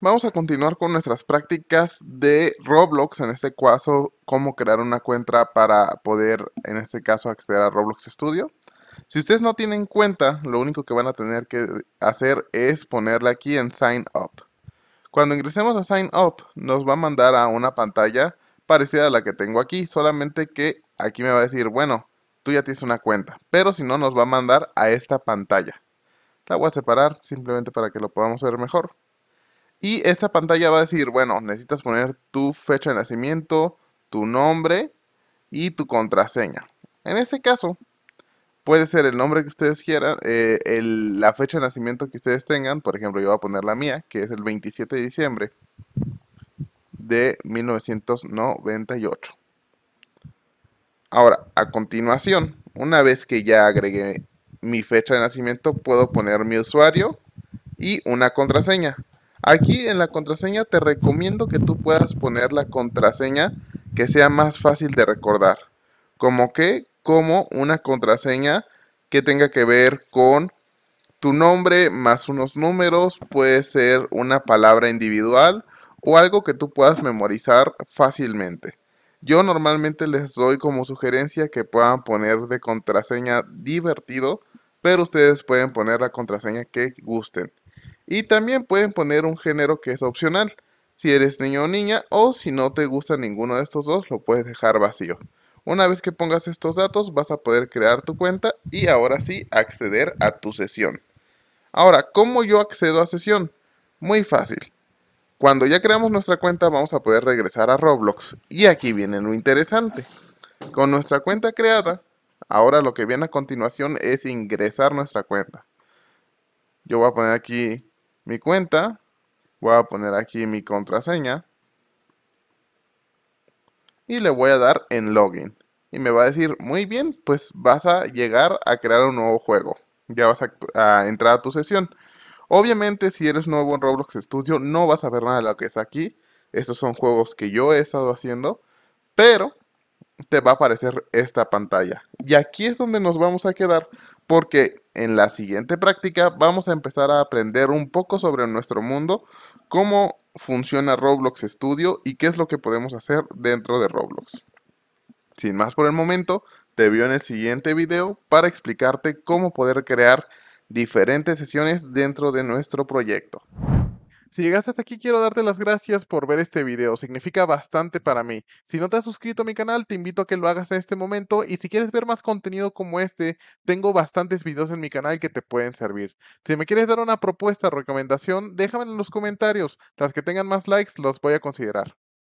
Vamos a continuar con nuestras prácticas de Roblox, en este caso, cómo crear una cuenta para poder, en este caso, acceder a Roblox Studio. Si ustedes no tienen cuenta, lo único que van a tener que hacer es ponerla aquí en Sign Up. Cuando ingresemos a Sign Up, nos va a mandar a una pantalla parecida a la que tengo aquí, solamente que aquí me va a decir, bueno, tú ya tienes una cuenta, pero si no, nos va a mandar a esta pantalla. La voy a separar simplemente para que lo podamos ver mejor. Y esta pantalla va a decir, bueno, necesitas poner tu fecha de nacimiento, tu nombre y tu contraseña. En este caso, puede ser el nombre que ustedes quieran, eh, la fecha de nacimiento que ustedes tengan. Por ejemplo, yo voy a poner la mía, que es el 27 de diciembre de 1998. Ahora, a continuación, una vez que ya agregué mi fecha de nacimiento, puedo poner mi usuario y una contraseña. Aquí en la contraseña te recomiendo que tú puedas poner la contraseña que sea más fácil de recordar. Como que, como una contraseña que tenga que ver con tu nombre más unos números, puede ser una palabra individual o algo que tú puedas memorizar fácilmente. Yo normalmente les doy como sugerencia que puedan poner de contraseña divertido, pero ustedes pueden poner la contraseña que gusten. Y también pueden poner un género que es opcional. Si eres niño o niña o si no te gusta ninguno de estos dos, lo puedes dejar vacío. Una vez que pongas estos datos vas a poder crear tu cuenta y ahora sí acceder a tu sesión. Ahora, ¿cómo yo accedo a sesión? Muy fácil. Cuando ya creamos nuestra cuenta vamos a poder regresar a Roblox. Y aquí viene lo interesante. Con nuestra cuenta creada, ahora lo que viene a continuación es ingresar nuestra cuenta. Yo voy a poner aquí mi cuenta. Voy a poner aquí mi contraseña. Y le voy a dar en login. Y me va a decir, muy bien, pues vas a llegar a crear un nuevo juego. Ya vas a, entrar a tu sesión. Obviamente, si eres nuevo en Roblox Studio, no vas a ver nada de lo que está aquí. Estos son juegos que yo he estado haciendo. Pero te va a aparecer esta pantalla. Y aquí es donde nos vamos a quedar porque en la siguiente práctica vamos a empezar a aprender un poco sobre nuestro mundo, cómo funciona Roblox Studio y qué es lo que podemos hacer dentro de Roblox. Sin más por el momento, te veo en el siguiente video para explicarte cómo poder crear diferentes sesiones dentro de nuestro proyecto. Si llegaste hasta aquí, quiero darte las gracias por ver este video. Significa bastante para mí. Si no te has suscrito a mi canal, te invito a que lo hagas en este momento. Y si quieres ver más contenido como este, tengo bastantes videos en mi canal que te pueden servir. Si me quieres dar una propuesta o recomendación, déjame en los comentarios. Las que tengan más likes los voy a considerar.